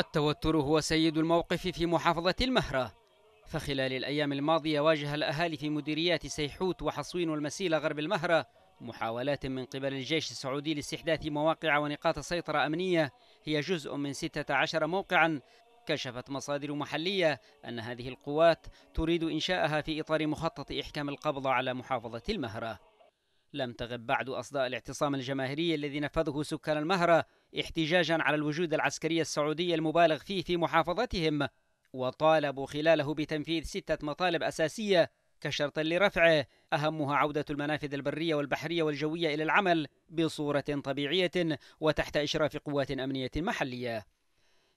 التوتر هو سيد الموقف في محافظة المهرة فخلال الأيام الماضية واجه الأهالي في مديريات سيحوت وحصوين والمسيلة غرب المهرة محاولات من قبل الجيش السعودي لاستحداث مواقع ونقاط سيطرة أمنية هي جزء من 16 موقعا كشفت مصادر محلية أن هذه القوات تريد إنشاءها في إطار مخطط إحكام القبض على محافظة المهرة لم تغب بعد أصداء الاعتصام الجماهيري الذي نفذه سكان المهرة احتجاجا على الوجود العسكري السعودي المبالغ فيه في محافظتهم وطالبوا خلاله بتنفيذ ستة مطالب أساسية كشرط لرفعه أهمها عودة المنافذ البرية والبحرية والجوية إلى العمل بصورة طبيعية وتحت إشراف قوات أمنية محلية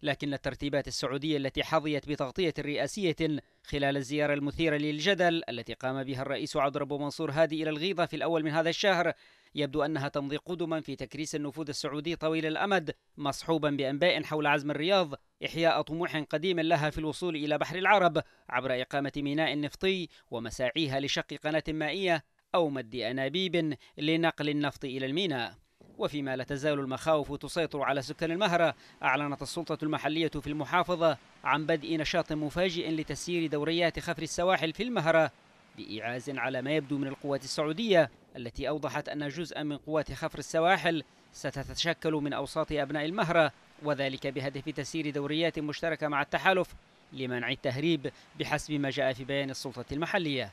لكن الترتيبات السعودية التي حظيت بتغطية رئاسية خلال الزيارة المثيرة للجدل التي قام بها الرئيس عبد رب منصور هادي إلى الغيضة في الأول من هذا الشهر يبدو أنها تمضي قدما في تكريس النفوذ السعودي طويل الأمد مصحوبا بأنباء حول عزم الرياض إحياء طموح قديم لها في الوصول إلى بحر العرب عبر إقامة ميناء نفطي ومساعيها لشق قناة مائية أو مد أنابيب لنقل النفط إلى الميناء وفيما لا تزال المخاوف تسيطر على سكان المهرة أعلنت السلطة المحلية في المحافظة عن بدء نشاط مفاجئ لتسيير دوريات خفر السواحل في المهرة بإيعاز على ما يبدو من القوات السعودية التي أوضحت أن جزءا من قوات خفر السواحل ستتشكل من أوساط أبناء المهرة وذلك بهدف تسيير دوريات مشتركة مع التحالف لمنع التهريب بحسب ما جاء في بيان السلطة المحلية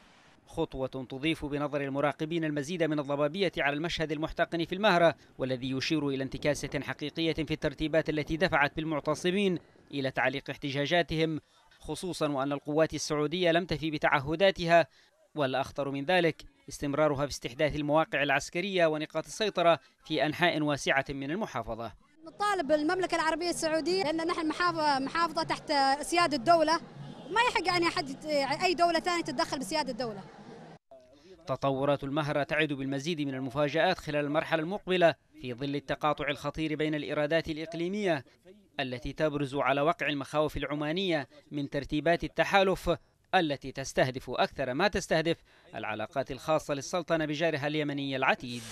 خطوة تضيف بنظر المراقبين المزيد من الضبابية على المشهد المحتقن في المهرة والذي يشير إلى انتكاسة حقيقية في الترتيبات التي دفعت بالمعتصمين إلى تعليق احتجاجاتهم خصوصا وأن القوات السعودية لم تفي بتعهداتها والأخطر من ذلك استمرارها في استحداث المواقع العسكرية ونقاط السيطرة في أنحاء واسعة من المحافظة نطالب المملكة العربية السعودية لأن نحن محافظة, محافظة تحت سيادة الدولة ما يحق أن أحد أي دولة ثانية تتدخل بسيادة الدولة تطورات المهرة تعد بالمزيد من المفاجآت خلال المرحلة المقبلة في ظل التقاطع الخطير بين الإرادات الإقليمية التي تبرز على وقع المخاوف العمانية من ترتيبات التحالف التي تستهدف أكثر ما تستهدف العلاقات الخاصة للسلطنة بجارها اليمني العتيد